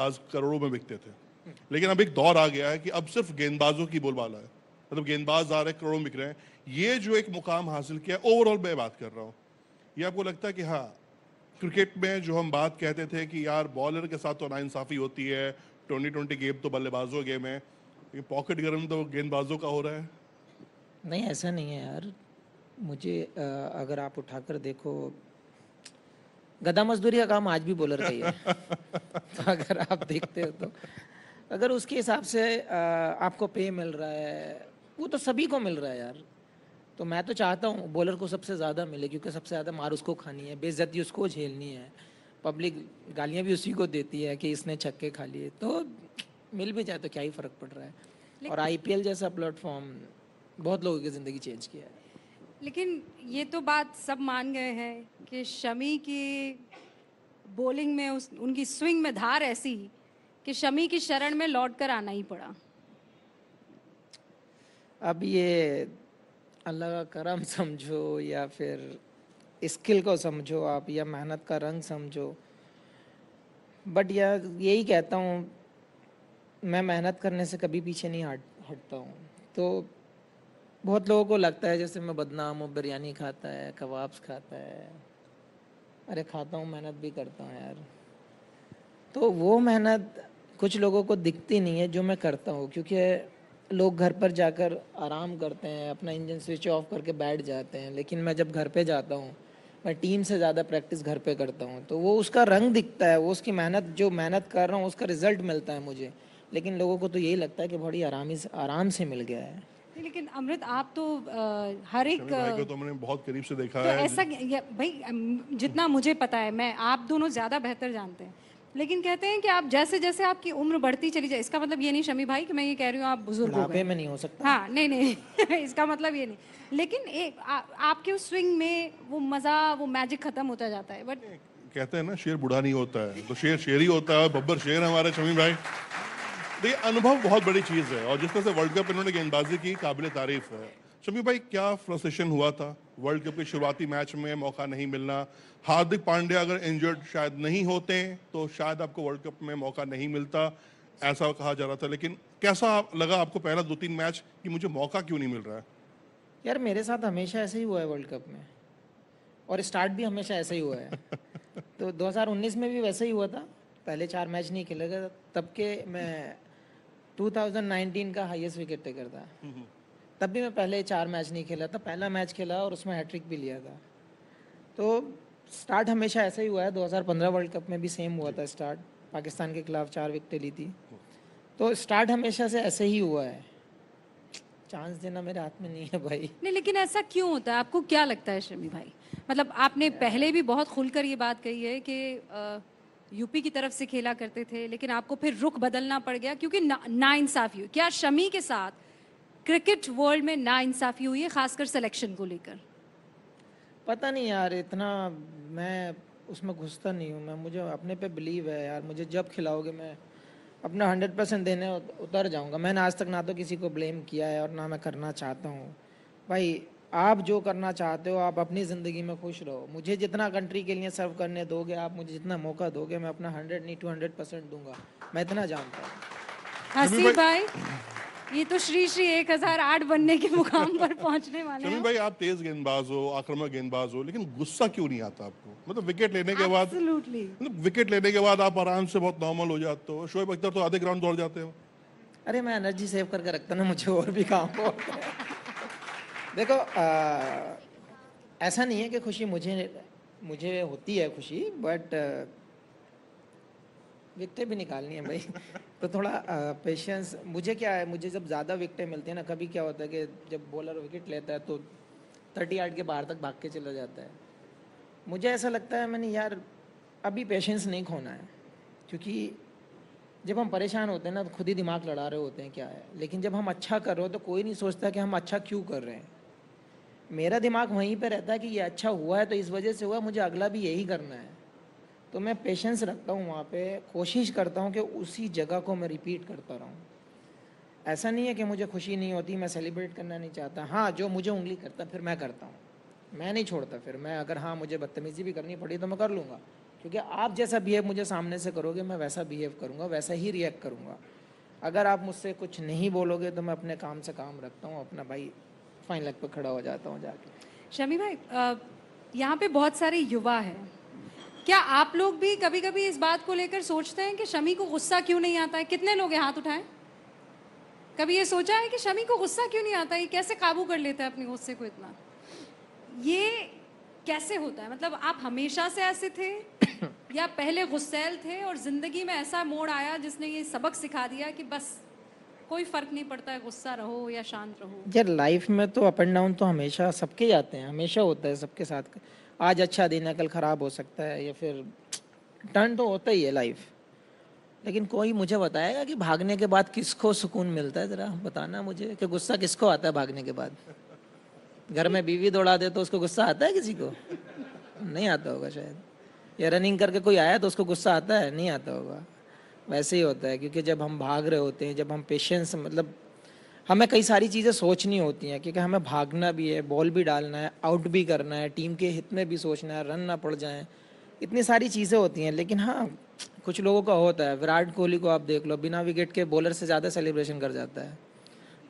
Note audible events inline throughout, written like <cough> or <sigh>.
गेंदबाज करोड़ों में बिकते थे लेकिन अब एक दौर आ गया है कि अब सिर्फ गेंदबाजों की बोलबाला है मतलब गेंदबाज आ रहे हैं करोड़ों बिक रहे हैं ये जो एक मुकाम हासिल किया ओवरऑल मैं बात कर रहा हूँ ये आपको लगता है कि हाँ क्रिकेट में जो हम बात कहते थे कि यार बॉलर के साथ तो नाइंसाफ़ी होती है ट्वेंटी ट्वेंटी गेम तो बल्लेबाजों गेम है लेकिन पॉकेट गर्म तो गेंदबाजों का हो रहा है नहीं ऐसा नहीं है यार मुझे अगर आप उठाकर देखो गदा मजदूरी का काम आज भी बोलर का ही है तो अगर आप देखते हो तो अगर उसके हिसाब से आपको पे मिल रहा है वो तो सभी को मिल रहा है यार तो मैं तो चाहता हूँ बॉलर को सबसे ज़्यादा मिले क्योंकि सबसे ज़्यादा मार उसको खानी है बेजती उसको झेलनी है पब्लिक गालियाँ भी उसी को देती है कि इसने छक्के खा लिए तो मिल भी जाए तो क्या ही फ़र्क पड़ रहा है और आई जैसा प्लेटफॉर्म बहुत लोगों की ज़िंदगी चेंज किया है लेकिन ये तो बात सब मान गए हैं कि शमी की बॉलिंग में उस उनकी स्विंग में धार ऐसी कि शमी की शरण में लौट कर आना ही पड़ा अब ये अल्लाह का करम समझो या फिर स्किल को समझो आप या मेहनत का रंग समझो बट या यही कहता हूँ मैं मेहनत करने से कभी पीछे नहीं हट हटता हूँ तो बहुत लोगों को लगता है जैसे मैं बदनाम हूँ बिरयानी खाता है कबाब्स खाता है अरे खाता हूँ मेहनत भी करता हूँ यार तो वो मेहनत कुछ लोगों को दिखती नहीं है जो मैं करता हूँ क्योंकि लोग घर पर जाकर आराम करते हैं अपना इंजन स्विच ऑफ करके बैठ जाते हैं लेकिन मैं जब घर पे जाता हूँ मैं टीम से ज़्यादा प्रैक्टिस घर पे करता हूँ तो वो उसका रंग दिखता है वो उसकी मेहनत जो मेहनत कर रहा हूँ उसका रिजल्ट मिलता है मुझे लेकिन लोगों को तो यही लगता है कि बड़ी आराम आराम से मिल गया है लेकिन अमृत आप तो आ, हर एक को तो हमने बहुत करीब से देखा तो है ऐसा भाई जितना मुझे पता है मैं आप दोनों ज़्यादा बेहतर जानते हैं लेकिन कहते हैं कि आप जैसे जैसे आपकी उम्र बढ़ती चली जाए इसका मतलब ये नहीं शमी भाई कि मैं ये कह रही हूँ आप बुजुर्ग हो गए में नहीं हो सकता हाँ नहीं नहीं <laughs> इसका मतलब ये नहीं लेकिन ए, आ, आपके उस स्विंग में वो मज़ा वो मैजिक ख़त्म होता जाता है बट कहते हैं ना शेर बुढ़ा नहीं होता है तो शेर शेर ही होता है बब्बर शेर हमारे शमी भाई देखिए अनुभव बहुत बड़ी चीज़ है और जिस तरह से वर्ल्ड कप इन्होंने गेंदबाजी की काबिल तारीफ है शमी भाई क्या फ्रस्ट्रेशन हुआ था वर्ल्ड कप के शुरुआती मैच में मौका नहीं मिलना हार्दिक पांड्या अगर इंजर्ड शायद नहीं होते तो शायद आपको वर्ल्ड कप में मौका नहीं मिलता ऐसा कहा जा रहा था लेकिन कैसा लगा आपको पहला दो तीन मैच कि मुझे मौका क्यों नहीं मिल रहा है यार मेरे साथ हमेशा ऐसे ही हुआ है वर्ल्ड कप में और स्टार्ट भी हमेशा ऐसे ही हुआ है <laughs> तो 2019 में भी वैसे ही हुआ था पहले चार मैच नहीं खेले गए तब के मैं 2019 का हाईएस्ट विकेट टेकर था तब भी मैं पहले चार मैच नहीं खेला था पहला मैच खेला और उसमें हैट्रिक भी लिया था तो स्टार्ट हमेशा ऐसा ही हुआ है 2015 वर्ल्ड कप में भी सेम हुआ था स्टार्ट पाकिस्तान के खिलाफ चार विकेटें ली थी तो स्टार्ट हमेशा से ऐसे ही हुआ है चांस देना मेरे हाथ में नहीं है भाई नहीं लेकिन ऐसा क्यों होता है आपको क्या लगता है शमी भाई मतलब आपने पहले भी बहुत खुलकर ये बात कही है कि आ... यूपी की तरफ से खेला करते थे लेकिन आपको फिर रुख बदलना पड़ गया क्योंकि ना, इंसाफी हुई क्या शमी के साथ क्रिकेट वर्ल्ड में इंसाफी हुई है खासकर सिलेक्शन को लेकर पता नहीं यार इतना मैं उसमें घुसता नहीं हूँ मैं मुझे अपने पे बिलीव है यार मुझे जब खिलाओगे मैं अपना हंड्रेड परसेंट देने उतर जाऊँगा मैंने आज तक ना तो किसी को ब्लेम किया है और ना मैं करना चाहता हूँ भाई आप जो करना चाहते हो आप अपनी ज़िंदगी में खुश रहो मुझे जितना कंट्री के लिए सर्व करने दोगे आप मुझे जितना मौका दोगे मैं अपना हंड्रेड नहीं टू हंड्रेड परसेंट दूंगा मैं इतना जानता हूँ हसी भाई ये तो श्री श्री एक हजार आठ बनने के मुकाम पर पहुंचने वाले हैं। भाई आप तेज गेंदबाज हो आक्रमक गेंदबाज हो लेकिन गुस्सा क्यों नहीं आता आपको मतलब विकेट लेने के बाद मतलब विकेट लेने के बाद आप आराम से बहुत नॉर्मल हो जाते हो शोएब अख्तर तो आधे ग्राउंड दौड़ जाते हो अरे मैं एनर्जी सेव करके रखता ना मुझे और भी काम हो देखो आ, ऐसा नहीं है कि खुशी मुझे मुझे होती है खुशी बट विकटें भी निकालनी है भाई <laughs> तो थोड़ा पेशेंस मुझे क्या है मुझे जब ज़्यादा विकटें मिलती हैं ना कभी क्या होता है कि जब बॉलर विकेट लेता है तो थर्टी आठ के बाहर तक भाग के चला जाता है मुझे ऐसा लगता है मैंने यार अभी पेशेंस नहीं खोना है क्योंकि जब हम परेशान होते हैं ना तो खुद ही दिमाग लड़ा रहे होते हैं क्या है लेकिन जब हम अच्छा कर रहे हो तो कोई नहीं सोचता कि हम अच्छा क्यों कर रहे हैं मेरा दिमाग वहीं पर रहता है कि ये अच्छा हुआ है तो इस वजह से हुआ मुझे अगला भी यही करना है तो मैं पेशेंस रखता हूँ वहाँ पे कोशिश करता हूँ कि उसी जगह को मैं रिपीट करता रहूँ ऐसा नहीं है कि मुझे खुशी नहीं होती मैं सेलिब्रेट करना नहीं चाहता हाँ जो मुझे उंगली करता फिर मैं करता हूँ मैं नहीं छोड़ता फिर मैं अगर हाँ मुझे बदतमीज़ी भी करनी पड़ी तो मैं कर लूँगा क्योंकि आप जैसा बिहेव मुझे सामने से करोगे मैं वैसा बिहेव करूँगा वैसा ही रिएक्ट करूँगा अगर आप मुझसे कुछ नहीं बोलोगे तो मैं अपने काम से काम रखता हूँ अपना भाई फाइन लग पर खड़ा हो जाता हूँ जाके शमी भाई यहाँ पे बहुत सारे युवा हैं क्या आप लोग भी कभी कभी इस बात को लेकर सोचते हैं कि शमी को गुस्सा क्यों नहीं आता है कितने लोग हाथ उठाए कभी ये सोचा है कि शमी को गुस्सा क्यों नहीं आता ये कैसे काबू कर लेता है अपने गुस्से को इतना ये कैसे होता है मतलब आप हमेशा से ऐसे थे या पहले गुस्सेल थे और जिंदगी में ऐसा मोड़ आया जिसने ये सबक सिखा दिया कि बस कोई फर्क नहीं पड़ता है गुस्सा रहो या शांत रहो यार लाइफ में तो अप एंड डाउन तो हमेशा सबके जाते हैं हमेशा होता है सबके साथ आज अच्छा दिन है कल ख़राब हो सकता है या फिर टर्न तो होता ही है लाइफ लेकिन कोई मुझे बताएगा कि भागने के बाद किसको सुकून मिलता है ज़रा बताना मुझे कि गुस्सा किसको आता है भागने के बाद घर में बीवी दौड़ा दे तो उसको गुस्सा आता है किसी को नहीं आता होगा शायद या रनिंग करके कोई आया तो उसको गुस्सा आता है नहीं आता होगा वैसे ही होता है क्योंकि जब हम भाग रहे होते हैं जब हम पेशेंस मतलब हमें कई सारी चीज़ें सोचनी होती हैं क्योंकि हमें भागना भी है बॉल भी डालना है आउट भी करना है टीम के हित में भी सोचना है रन ना पड़ जाए इतनी सारी चीज़ें होती हैं लेकिन हाँ कुछ लोगों का होता है विराट कोहली को आप देख लो बिना विकेट के बॉलर से ज़्यादा सेलिब्रेशन कर जाता है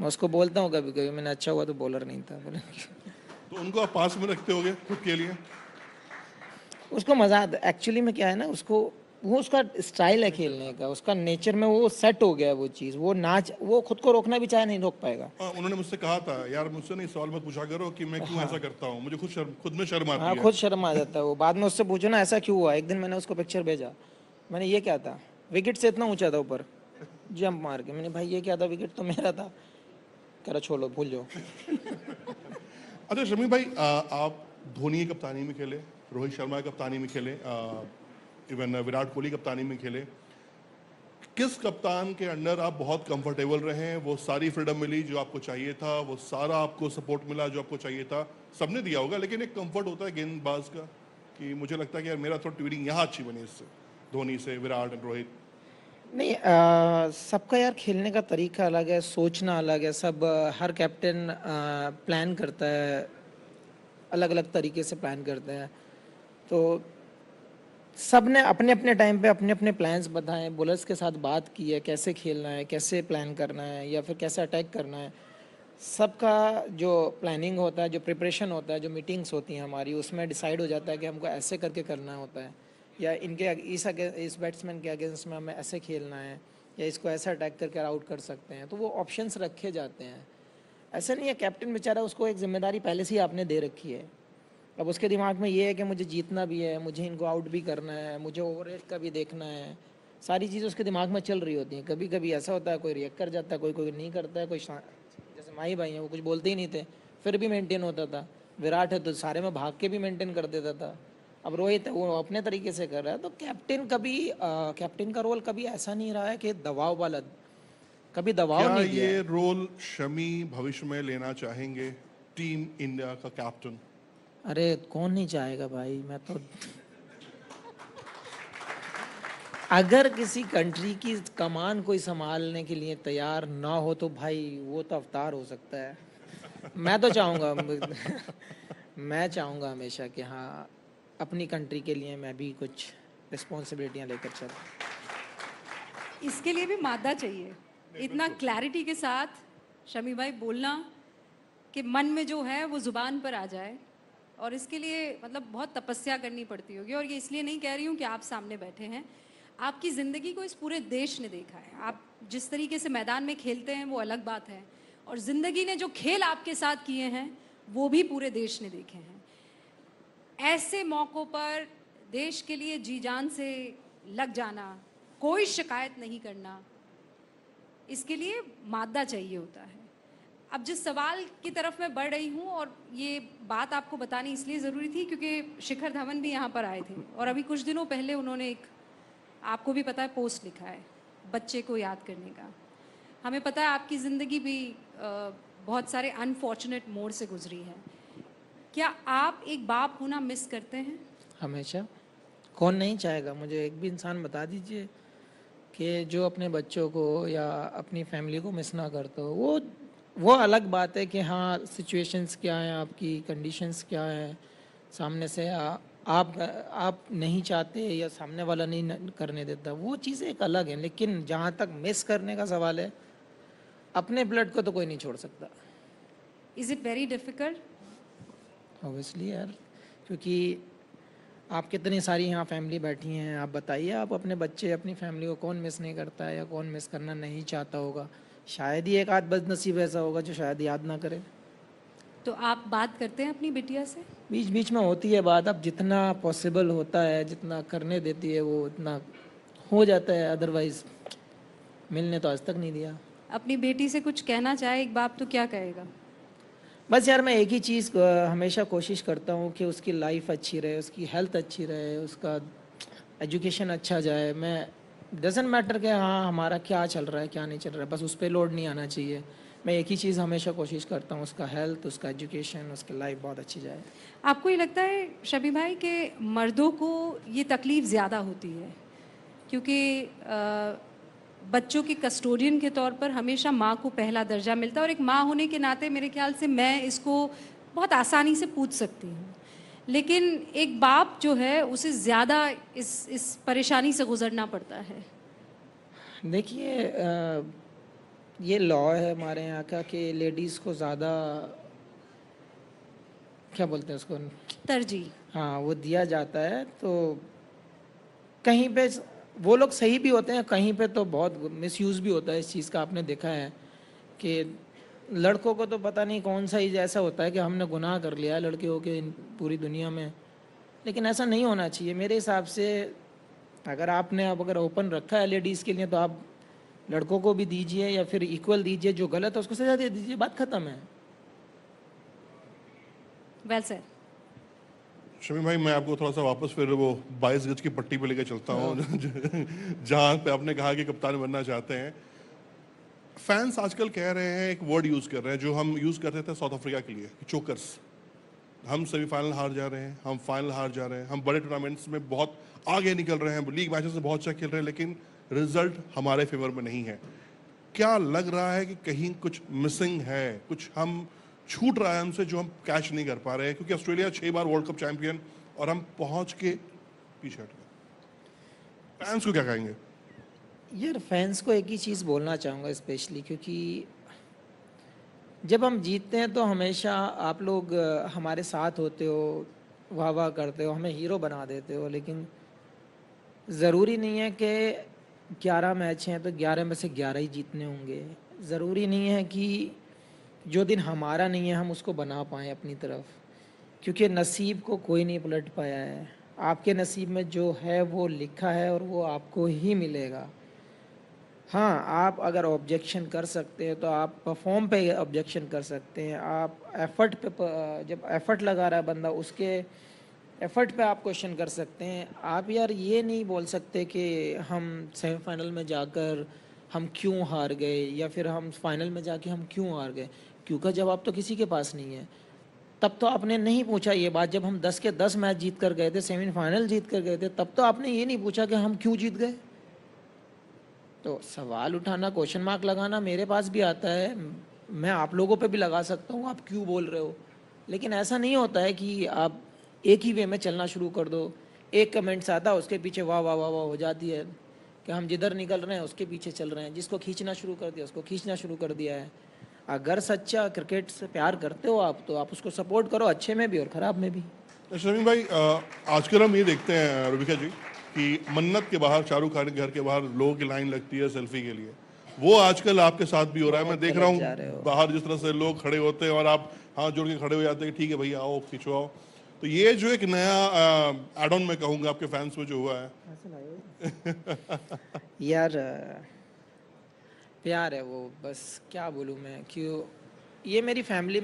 मैं उसको बोलता हूँ कभी कभी मैंने अच्छा हुआ तो बॉलर नहीं था तो उनको आप पास में रखते हो खुद के लिए उसको मज़ा आता एक्चुअली में क्या है ना उसको वो उसका स्टाइल है खेलने का उसका नेचर में वो सेट हो गया है वो चीज़ वो नाच वो खुद को रोकना भी चाहे नहीं रोक पाएगा आ, हाँ, उन्होंने मुझसे कहा था यार मुझसे नहीं सवाल मत पूछा करो कि मैं क्यों हाँ। ऐसा करता हूँ मुझे खुद शर्म खुद में शर्म आती हाँ, है खुद शर्म आ जाता है वो बाद में उससे पूछो ना ऐसा क्यों हुआ एक दिन मैंने उसको पिक्चर भेजा मैंने ये क्या था विकेट से इतना ऊँचा था ऊपर जंप मार के मैंने भाई ये क्या था विकेट तो मेरा था करो छोड़ो भूल जाओ <laughs> अच्छा शमी भाई आप धोनी कप्तानी में खेले रोहित शर्मा कप्तानी में खेले इवन uh, विराट कोहली कप्तानी में खेले किस कप्तान के अंडर आप बहुत कंफर्टेबल रहे हैं वो सारी फ्रीडम मिली जो आपको चाहिए था वो सारा आपको सपोर्ट मिला जो आपको चाहिए था सबने दिया होगा लेकिन एक कंफर्ट होता है गेंदबाज का कि मुझे लगता है कि यार मेरा थोड़ा ट्यूरिंग यहाँ अच्छी बनी इससे धोनी से विराट एंड रोहित नहीं uh, सबका यार खेलने का तरीका अलग है सोचना अलग है सब uh, हर कैप्टन प्लान करता है अलग अलग तरीके से प्लान करते हैं तो सब ने अपने अपने टाइम पे अपने अपने प्लान्स बताए बोलर्स के साथ बात की है कैसे खेलना है कैसे प्लान करना है या फिर कैसे अटैक करना है सबका जो प्लानिंग होता है जो प्रिपरेशन होता है जो मीटिंग्स होती हैं हमारी उसमें डिसाइड हो जाता है कि हमको ऐसे करके करना होता है या इनके इस इस बैट्समैन के अगेंस्ट में हमें ऐसे खेलना है या इसको ऐसे अटैक करके आउट कर सकते हैं तो वो ऑप्शंस रखे जाते हैं ऐसे नहीं है कैप्टन बेचारा उसको एक जिम्मेदारी पहले से ही आपने दे रखी है अब उसके दिमाग में ये है कि मुझे जीतना भी है मुझे इनको आउट भी करना है मुझे ओवर का भी देखना है सारी चीज़ें उसके दिमाग में चल रही होती हैं कभी कभी ऐसा होता है कोई रिएक्ट कर जाता है कोई कोई नहीं करता है कोई जैसे माई भाई हैं वो कुछ बोलते ही नहीं थे फिर भी मेंटेन होता था विराट है तो सारे में भाग के भी मेंटेन कर देता था अब रोहित है वो अपने तरीके से कर रहा है तो कैप्टन कभी कैप्टन का रोल कभी ऐसा नहीं रहा है कि दबाव वाला कभी दबाव नहीं ये रोल शमी भविष्य में लेना चाहेंगे टीम इंडिया का कैप्टन अरे कौन नहीं चाहेगा भाई मैं तो अगर किसी कंट्री की कमान कोई संभालने के लिए तैयार ना हो तो भाई वो तो अवतार हो सकता है मैं तो चाहूँगा मैं चाहूँगा हमेशा कि हाँ अपनी कंट्री के लिए मैं भी कुछ रिस्पॉन्सिबिलिटियाँ लेकर चलूँ इसके लिए भी मादा चाहिए इतना क्लैरिटी के साथ शमी भाई बोलना कि मन में जो है वो ज़ुबान पर आ जाए और इसके लिए मतलब बहुत तपस्या करनी पड़ती होगी और ये इसलिए नहीं कह रही हूँ कि आप सामने बैठे हैं आपकी ज़िंदगी को इस पूरे देश ने देखा है आप जिस तरीके से मैदान में खेलते हैं वो अलग बात है और ज़िंदगी ने जो खेल आपके साथ किए हैं वो भी पूरे देश ने देखे हैं ऐसे मौक़ों पर देश के लिए जी जान से लग जाना कोई शिकायत नहीं करना इसके लिए मादा चाहिए होता है अब जिस सवाल की तरफ मैं बढ़ रही हूँ और ये बात आपको बतानी इसलिए ज़रूरी थी क्योंकि शिखर धवन भी यहाँ पर आए थे और अभी कुछ दिनों पहले उन्होंने एक आपको भी पता है पोस्ट लिखा है बच्चे को याद करने का हमें पता है आपकी ज़िंदगी भी बहुत सारे अनफॉर्चुनेट मोड़ से गुजरी है क्या आप एक बाप होना मिस करते हैं हमेशा कौन नहीं चाहेगा मुझे एक भी इंसान बता दीजिए कि जो अपने बच्चों को या अपनी फैमिली को मिस ना करते हो वो वो अलग बात है कि हाँ सिचुएशंस क्या हैं आपकी कंडीशंस क्या हैं सामने से आ, आप आप नहीं चाहते या सामने वाला नहीं करने देता वो चीज़ें एक अलग है लेकिन जहाँ तक मिस करने का सवाल है अपने ब्लड को तो कोई नहीं छोड़ सकता is it very difficult obviously यार क्योंकि आप कितनी सारी यहाँ फैमिली बैठी हैं आप बताइए आप अपने बच्चे अपनी फैमिली को कौन मिस नहीं करता है या कौन मिस करना नहीं चाहता होगा शायद ही एक आध बदनसीब ऐसा होगा जो शायद याद ना करे तो आप बात करते हैं अपनी बिटिया से बीच बीच में होती है बात अब जितना पॉसिबल होता है जितना करने देती है वो उतना हो जाता है अदरवाइज मिलने तो आज तक नहीं दिया अपनी बेटी से कुछ कहना चाहे एक बाप तो क्या कहेगा बस यार मैं एक ही चीज़ हमेशा कोशिश करता हूँ कि उसकी लाइफ अच्छी रहे उसकी हेल्थ अच्छी रहे उसका एजुकेशन अच्छा जाए मैं डजेंट मैटर कि हाँ हमारा क्या चल रहा है क्या नहीं चल रहा है बस उस पर लोड नहीं आना चाहिए मैं एक ही चीज़ हमेशा कोशिश करता हूँ उसका हेल्थ उसका एजुकेशन उसकी लाइफ बहुत अच्छी जाए आपको ये लगता है शबी भाई कि मर्दों को ये तकलीफ़ ज़्यादा होती है क्योंकि बच्चों के कस्टोडियन के तौर पर हमेशा माँ को पहला दर्जा मिलता है और एक माँ होने के नाते मेरे ख्याल से मैं इसको बहुत आसानी से पूछ सकती हूँ लेकिन एक बाप जो है उसे ज़्यादा इस इस परेशानी से गुजरना पड़ता है देखिए ये लॉ है हमारे यहाँ का कि लेडीज़ को ज़्यादा क्या बोलते हैं उसको तरजीह हाँ वो दिया जाता है तो कहीं पे वो लोग सही भी होते हैं कहीं पे तो बहुत मिसयूज़ भी होता है इस चीज़ का आपने देखा है कि लड़कों को तो पता नहीं कौन सा ही ऐसा होता है कि हमने गुनाह कर लिया है लड़के हो के पूरी दुनिया में लेकिन ऐसा नहीं होना चाहिए मेरे हिसाब से अगर आपने अब अगर ओपन रखा है लेडीज़ के लिए तो आप लड़कों को भी दीजिए या फिर इक्वल दीजिए जो गलत है उसको सजा दे दीजिए बात ख़त्म है वेल well, सर शमी भाई मैं आपको थोड़ा सा वापस फिर वो बाईस गज की पट्टी पे लेकर चलता हूँ हाँ। <laughs> जहाँ पे आपने कहा कि कप्तान बनना चाहते हैं फैंस आजकल कह रहे हैं एक वर्ड यूज़ कर रहे हैं जो हम यूज़ करते थे साउथ अफ्रीका के लिए चोकर्स हम सेमीफाइनल हार जा रहे हैं हम फाइनल हार जा रहे हैं हम बड़े टूर्नामेंट्स में बहुत आगे निकल रहे हैं लीग मैचेस में बहुत अच्छा खेल रहे हैं लेकिन रिजल्ट हमारे फेवर में नहीं है क्या लग रहा है कि कहीं कुछ मिसिंग है कुछ हम छूट रहा है हमसे जो हम कैच नहीं कर पा रहे हैं क्योंकि ऑस्ट्रेलिया छह बार वर्ल्ड कप चैंपियन और हम पहुंच के पीछे हट गए फैंस को क्या कहेंगे यार फैंस को एक ही चीज़ बोलना चाहूँगा स्पेशली क्योंकि जब हम जीतते हैं तो हमेशा आप लोग हमारे साथ होते हो वाह वाह करते हो हमें हीरो बना देते हो लेकिन ज़रूरी नहीं है कि ग्यारह मैच हैं तो ग्यारह में से ग्यारह ही जीतने होंगे ज़रूरी नहीं है कि जो दिन हमारा नहीं है हम उसको बना पाएँ अपनी तरफ क्योंकि नसीब को कोई नहीं पलट पाया है आपके नसीब में जो है वो लिखा है और वो आपको ही मिलेगा हाँ आप अगर ऑब्जेक्शन कर सकते हैं तो आप परफॉर्म पे ऑब्जेक्शन कर सकते हैं आप एफर्ट पे जब एफर्ट लगा रहा है बंदा उसके एफर्ट पे आप क्वेश्चन कर सकते हैं आप यार ये नहीं बोल सकते कि हम सेमीफाइनल में जाकर हम क्यों हार गए या फिर हम फाइनल में जाके हम क्यों हार गए क्योंकि जवाब तो किसी के पास नहीं है तब तो आपने नहीं पूछा ये बात जब हम दस के दस मैच जीत कर गए थे सेमीफाइनल जीत कर गए थे तब तो आपने ये नहीं पूछा कि हम क्यों जीत गए तो सवाल उठाना क्वेश्चन मार्क लगाना मेरे पास भी आता है मैं आप लोगों पे भी लगा सकता हूँ आप क्यों बोल रहे हो लेकिन ऐसा नहीं होता है कि आप एक ही वे में चलना शुरू कर दो एक कमेंट्स आता उसके पीछे वाह वाह वाह वाह हो जाती है कि हम जिधर निकल रहे हैं उसके पीछे चल रहे हैं जिसको खींचना शुरू कर दिया उसको खींचना शुरू कर दिया है अगर सच्चा क्रिकेट से प्यार करते हो आप तो आप उसको सपोर्ट करो अच्छे में भी और ख़राब में भी तो शमीम भाई आजकल हम ये देखते हैं रुबिका जी कि मन्नत के बाहर शाहरुख खान के घर के बाहर लोगों की लाइन लगती है सेल्फी के लिए वो आजकल आपके साथ भी हो रहा है मैं देख रहा हूँ बाहर जिस तरह से लोग खड़े होते हैं और आप हाथ जोड़ के खड़े हो जाते हैं ठीक है भैया आओ खिंचवाओ तो ये जो एक नया एड ऑन मैं कहूँगा आपके फैंस में जो हुआ है <laughs> यार प्यार है वो बस क्या बोलूँ मैं क्यों ये मेरी फैमिली